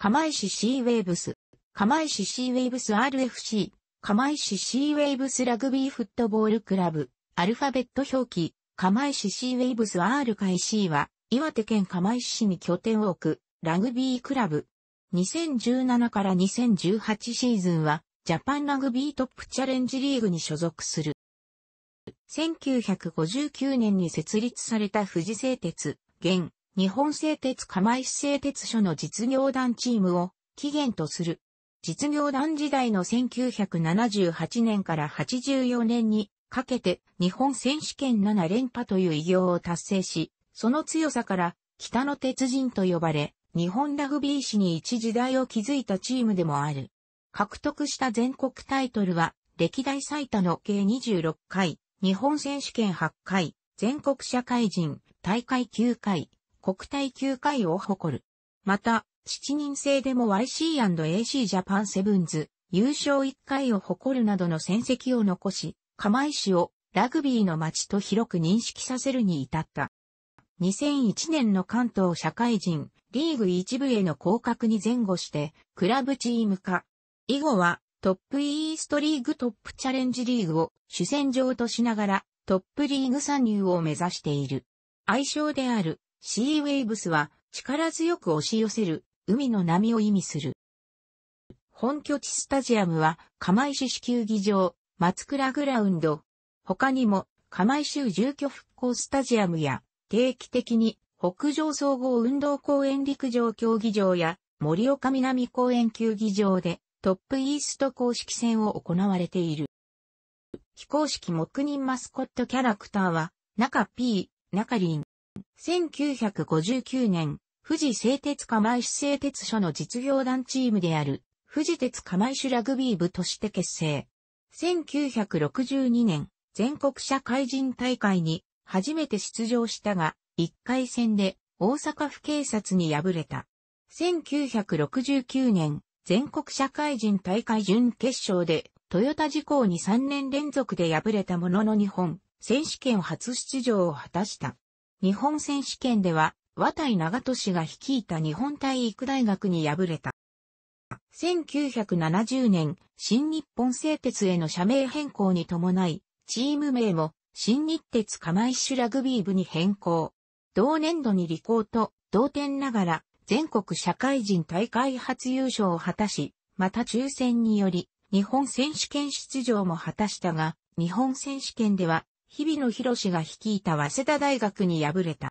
釜石シーウェーブス、釜石シーウェーブス RFC、釜石シーウェーブスラグビーフットボールクラブ、アルファベット表記、釜石シーウェーブス R 会 C は、岩手県釜石市に拠点を置く、ラグビークラブ。2017から2018シーズンは、ジャパンラグビートップチャレンジリーグに所属する。1959年に設立された富士製鉄、現、日本製鉄釜石製鉄所の実業団チームを起源とする。実業団時代の1978年から84年にかけて日本選手権7連覇という偉業を達成し、その強さから北の鉄人と呼ばれ、日本ラグビー史に一時代を築いたチームでもある。獲得した全国タイトルは、歴代最多の計26回、日本選手権8回、全国社会人、大会9回、国体9回を誇る。また、7人制でも YC&AC ジャパンセブンズ、優勝1回を誇るなどの戦績を残し、釜石をラグビーの街と広く認識させるに至った。2001年の関東社会人、リーグ一部への降格に前後して、クラブチーム化。以後は、トップイーストリーグトップチャレンジリーグを主戦場としながら、トップリーグ参入を目指している。愛称である、シーウェイブスは力強く押し寄せる海の波を意味する。本拠地スタジアムは釜石市球技場、松倉グラウンド。他にも釜石住居復興スタジアムや定期的に北上総合運動公園陸上競技場や森岡南公園球技場でトップイースト公式戦を行われている。非公式黙認マスコットキャラクターは中 P、中林。1959年、富士製鉄釜石製鉄所の実業団チームである、富士鉄釜石ラグビー部として結成。1962年、全国社会人大会に初めて出場したが、1回戦で大阪府警察に敗れた。1969年、全国社会人大会準決勝で、トヨタ事項に3年連続で敗れたものの日本選手権初出場を果たした。日本選手権では、田井長俊が率いた日本体育大学に敗れた。1970年、新日本製鉄への社名変更に伴い、チーム名も新日鉄釜石ラグビー部に変更。同年度に履行と同点ながら全国社会人大会初優勝を果たし、また抽選により日本選手権出場も果たしたが、日本選手権では日比野博が率いた早稲田大学に敗れた。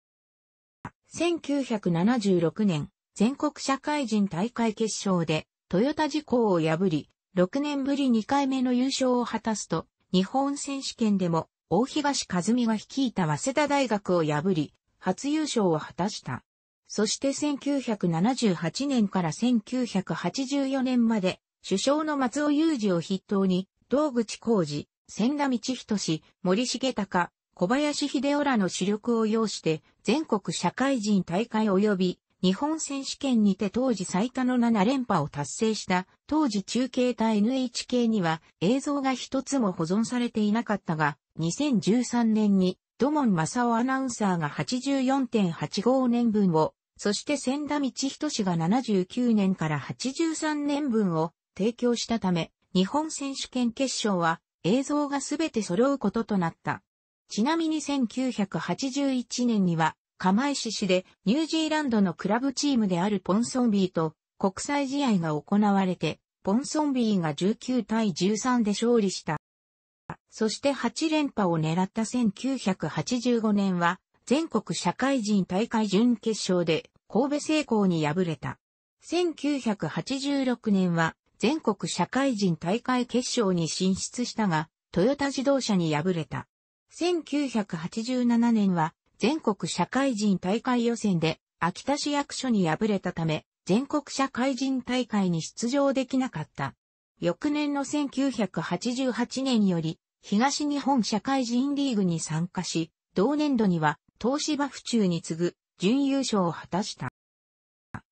1976年、全国社会人大会決勝で、トヨタ事公を破り、6年ぶり2回目の優勝を果たすと、日本選手権でも、大東和美が率いた早稲田大学を破り、初優勝を果たした。そして1978年から1984年まで、首相の松尾雄二を筆頭に、道口浩二、千田道人氏、森重隆、小林秀夫らの主力を要して全国社会人大会及び日本選手権にて当時最多の7連覇を達成した当時中継隊 NHK には映像が一つも保存されていなかったが2013年に土門正夫アナウンサーが84.85年分をそして千田道人氏が79年から83年分を提供したため日本選手権決勝は映像がすべて揃うこととなった。ちなみに1981年には、釜石市でニュージーランドのクラブチームであるポンソンビーと国際試合が行われて、ポンソンビーが19対13で勝利した。そして8連覇を狙った1985年は、全国社会人大会準決勝で神戸成功に敗れた。1986年は全国社会人大会決勝に進出したが、トヨタ自動車に敗れた。1987年は全国社会人大会予選で秋田市役所に敗れたため、全国社会人大会に出場できなかった。翌年の1988年より、東日本社会人リーグに参加し、同年度には東芝府中に次ぐ準優勝を果たした。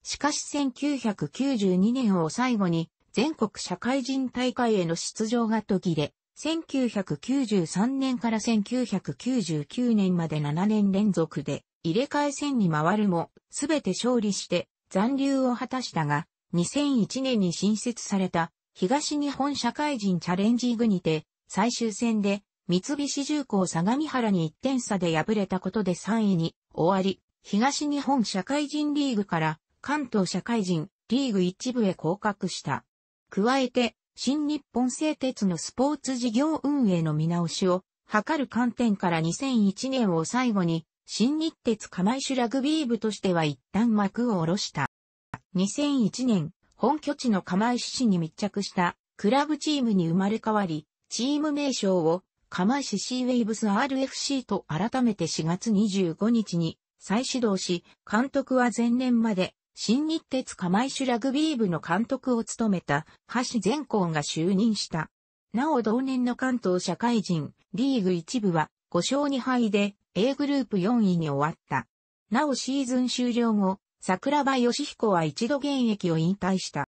しかし1992年を最後に全国社会人大会への出場が途切れ、1993年から1999年まで7年連続で入れ替え戦に回るも、すべて勝利して残留を果たしたが、2001年に新設された東日本社会人チャレンジグにて、最終戦で三菱重工相模原に1点差で敗れたことで3位に終わり、東日本社会人リーグから関東社会人リーグ一部へ降格した。加えて、新日本製鉄のスポーツ事業運営の見直しを図る観点から2001年を最後に、新日鉄釜石ラグビー部としては一旦幕を下ろした。2001年、本拠地の釜石市に密着したクラブチームに生まれ変わり、チーム名称を釜石シーウェイブス RFC と改めて4月25日に再始動し、監督は前年まで新日鉄釜石ラグビー部の監督を務めた橋善光が就任した。なお同年の関東社会人リーグ1部は5勝2敗で A グループ4位に終わった。なおシーズン終了後、桜庭義彦は一度現役を引退した。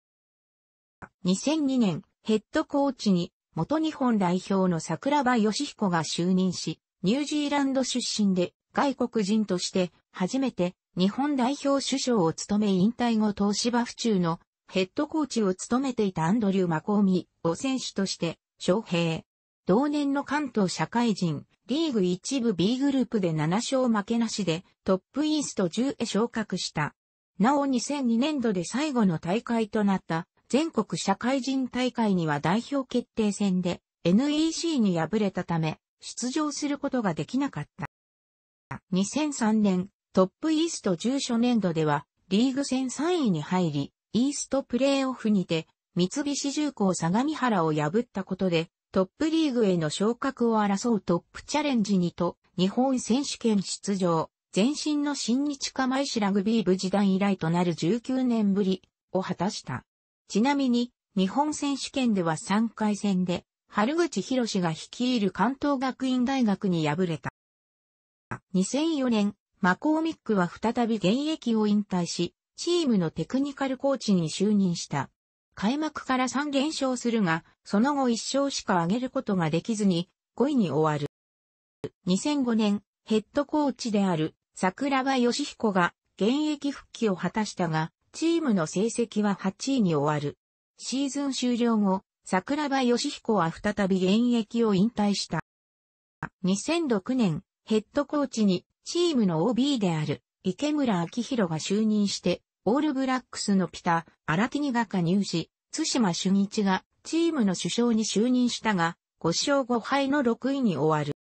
2002年、ヘッドコーチに元日本代表の桜庭義彦が就任し、ニュージーランド出身で外国人として初めて日本代表首相を務め引退後東芝府中のヘッドコーチを務めていたアンドリュー・マコーミを選手として招聘。同年の関東社会人、リーグ一部 B グループで7勝負けなしでトップイースト10へ昇格した。なお2002年度で最後の大会となった全国社会人大会には代表決定戦で NEC に敗れたため出場することができなかった。2003年トップイースト住所年度では、リーグ戦3位に入り、イーストプレーオフにて、三菱重工相模原を破ったことで、トップリーグへの昇格を争うトップチャレンジにと、日本選手権出場、前身の新日釜石ラグビー部時代以来となる19年ぶりを果たした。ちなみに、日本選手権では3回戦で、春口博士が率いる関東学院大学に敗れた。2004年、マコーミックは再び現役を引退し、チームのテクニカルコーチに就任した。開幕から3連勝するが、その後1勝しか挙げることができずに、5位に終わる。2005年、ヘッドコーチである桜庭義彦が現役復帰を果たしたが、チームの成績は8位に終わる。シーズン終了後、桜庭義彦は再び現役を引退した。2006年、ヘッドコーチにチームの OB である池村明弘が就任して、オールブラックスのピタ、アラティニが加入し、津島俊一がチームの首相に就任したが、5勝5敗の6位に終わる。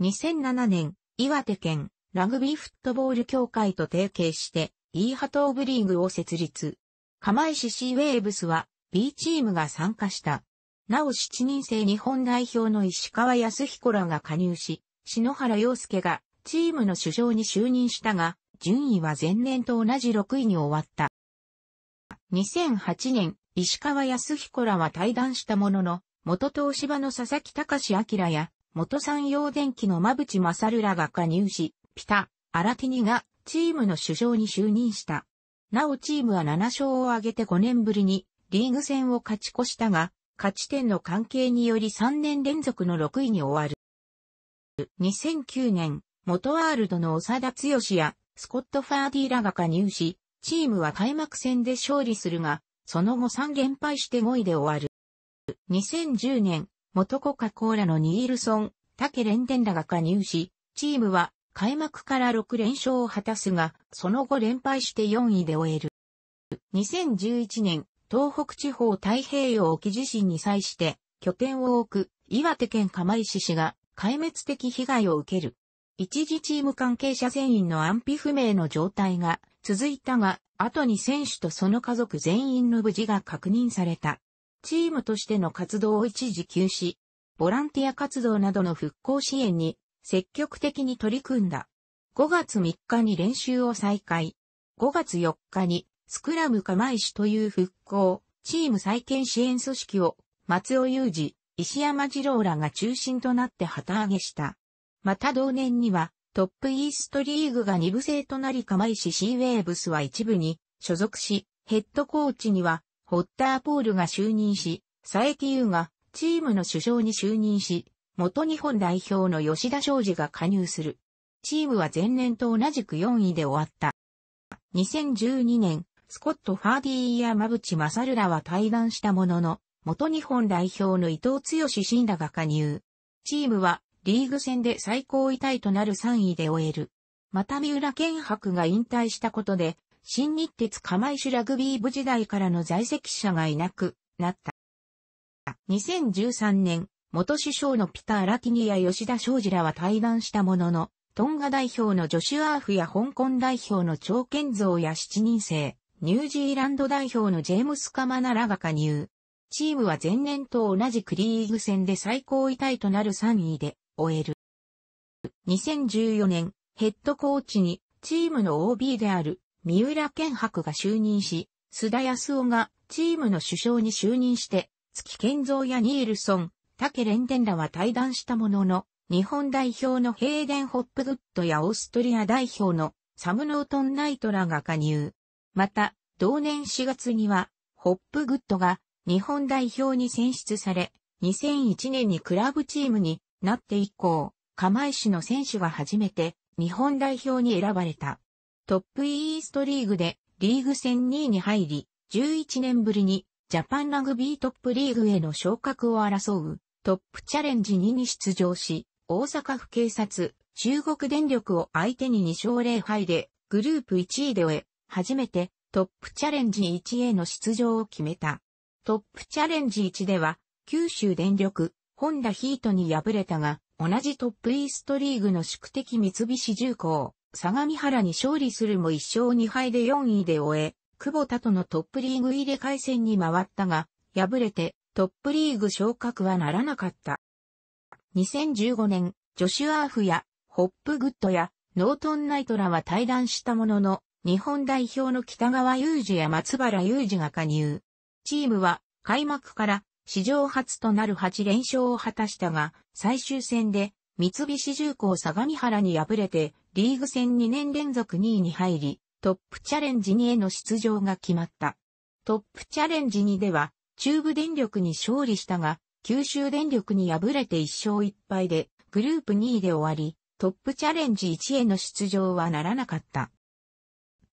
2007年、岩手県ラグビーフットボール協会と提携して、イーハトーブリーグを設立。釜石シーウェーブスは B チームが参加した。なお7人制日本代表の石川康彦らが加入し、篠原洋介がチームの首相に就任したが、順位は前年と同じ6位に終わった。2008年、石川康彦らは対談したものの、元東芝の佐々木隆明や、元山陽電機の馬淵勝らが加入し、ピタ、アラティニがチームの首相に就任した。なおチームは7勝を挙げて5年ぶりにリーグ戦を勝ち越したが、勝ち点の関係により3年連続の6位に終わる。2009年、元ワールドの長田剛やスコット・ファーディーらが加入し、チームは開幕戦で勝利するが、その後3連敗して5位で終わる。2010年、元コカ・コーラのニールソン、レンテンらが加入し、チームは開幕から6連勝を果たすが、その後連敗して4位で終える。2011年、東北地方太平洋沖地震に際して拠点を置く岩手県釜石市が壊滅的被害を受ける。一時チーム関係者全員の安否不明の状態が続いたが、後に選手とその家族全員の無事が確認された。チームとしての活動を一時休止、ボランティア活動などの復興支援に積極的に取り組んだ。5月3日に練習を再開。5月4日にスクラム釜石という復興、チーム再建支援組織を松尾雄二、石山二郎らが中心となって旗揚げした。また同年には、トップイーストリーグが2部制となり釜石シーウェーブスは一部に所属し、ヘッドコーチには、ホッターポールが就任し、佐伯優がチームの首相に就任し、元日本代表の吉田昌司が加入する。チームは前年と同じく4位で終わった。2012年、スコット・ファーディーや馬サルらは退団したものの、元日本代表の伊藤剛志らが加入。チームはリーグ戦で最高位タイとなる3位で終える。また三浦健博が引退したことで、新日鉄釜石ラグビー部時代からの在籍者がいなくなった。2013年、元首相のピター・ラティニや吉田昌司らは対談したものの、トンガ代表のジョシュアーフや香港代表の長健像や7人制、ニュージーランド代表のジェームス・カマナラが加入。チームは前年と同じくリーグ戦で最高位タイとなる3位で終える。2014年、ヘッドコーチにチームの OB である三浦健博が就任し、須田康夫がチームの首相に就任して、月健三やニールソン、竹連伝らは対談したものの、日本代表のヘイデン・ホップグッドやオーストリア代表のサム・ノートン・ナイトらが加入。また、同年4月には、ホップグッドが日本代表に選出され、2001年にクラブチームになって以降、釜石の選手が初めて日本代表に選ばれた。トップイーストリーグでリーグ戦2位に入り、11年ぶりにジャパンラグビートップリーグへの昇格を争うトップチャレンジ2に出場し、大阪府警察、中国電力を相手に2勝0敗でグループ1位で終え、初めてトップチャレンジ1への出場を決めた。トップチャレンジ1では、九州電力、ホンダヒートに敗れたが、同じトップイーストリーグの宿敵三菱重工、相模原に勝利するも1勝2敗で4位で終え、久保田とのトップリーグ入れ替え戦に回ったが、敗れてトップリーグ昇格はならなかった。2015年、ジョシュアーフやホップグッドやノートンナイトらは対談したものの、日本代表の北川雄二や松原雄二が加入。チームは開幕から史上初となる8連勝を果たしたが、最終戦で三菱重工相模原に敗れて、リーグ戦2年連続2位に入り、トップチャレンジ2への出場が決まった。トップチャレンジ2では、中部電力に勝利したが、九州電力に敗れて1勝1敗で、グループ2位で終わり、トップチャレンジ1への出場はならなかった。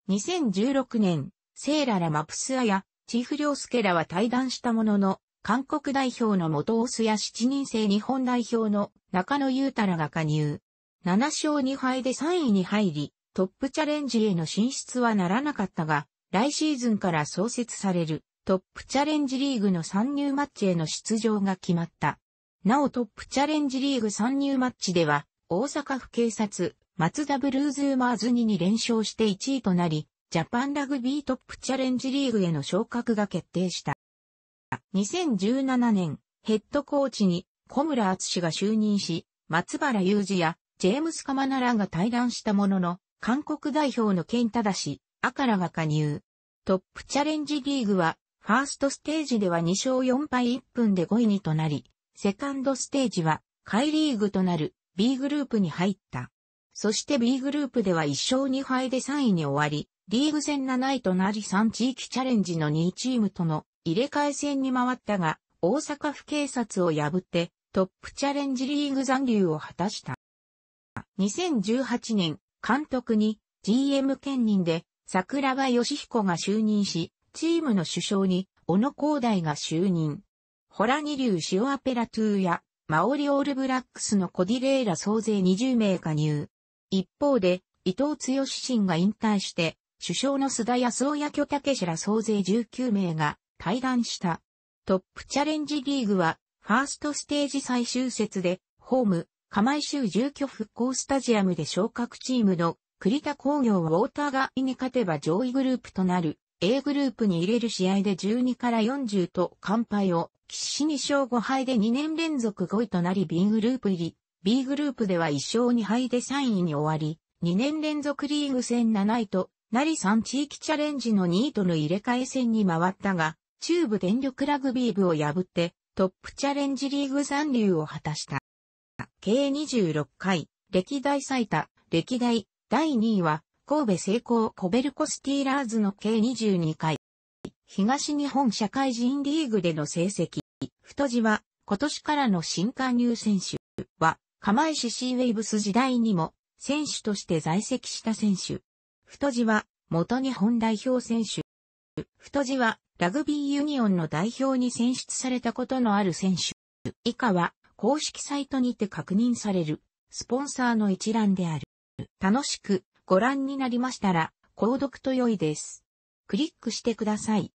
2016年、セーララマプスアやチーフ・リョウスケらは対談したものの、韓国代表の元オスや7人制日本代表の中野裕太らが加入。7勝2敗で3位に入り、トップチャレンジへの進出はならなかったが、来シーズンから創設されるトップチャレンジリーグの参入マッチへの出場が決まった。なおトップチャレンジリーグ参入マッチでは、大阪府警察、松田ブルーズーマーズ2に連勝して1位となり、ジャパンラグビートップチャレンジリーグへの昇格が決定した。2017年、ヘッドコーチに小村厚氏が就任し、松原雄二やジェームス・カマナラが対談したものの、韓国代表の剣。ただし、赤らが加入。トップチャレンジリーグは、ファーストステージでは2勝4敗1分で5位にとなり、セカンドステージは、海リーグとなる B グループに入った。そして B グループでは1勝2敗で3位に終わり、リーグ戦7位となり3地域チャレンジの2チームとの入れ替え戦に回ったが、大阪府警察を破ってトップチャレンジリーグ残留を果たした。2018年、監督に GM 兼任で桜庭義彦が就任し、チームの首相に小野光大が就任。ホラ二流オアペラトゥーやマオリオールブラックスのコディレーラ総勢20名加入。一方で、伊藤剛新が引退して、首相の須田康夫や巨竹ら総勢19名が退団した。トップチャレンジリーグは、ファーストステージ最終節で、ホーム、釜石州住居復興スタジアムで昇格チームの栗田工業ウォーターがに勝てば上位グループとなる A グループに入れる試合で12から40と完敗を岸死に勝5敗で2年連続5位となり B グループ入り、B グループでは1勝2敗で3位に終わり、2年連続リーグ戦7位となり3地域チャレンジの2位との入れ替え戦に回ったが、中部電力ラグビー部を破ってトップチャレンジリーグ残留を果たした。計26回、歴代最多、歴代第2位は神戸成功コベルコスティーラーズの計22回。東日本社会人リーグでの成績。太字は今年からの新加入選手は釜石シーウェイブス時代にも選手として在籍した選手。太字は元日本代表選手。太字はラグビーユニオンの代表に選出されたことのある選手。以下は、公式サイトにて確認される、スポンサーの一覧である。楽しくご覧になりましたら、購読と良いです。クリックしてください。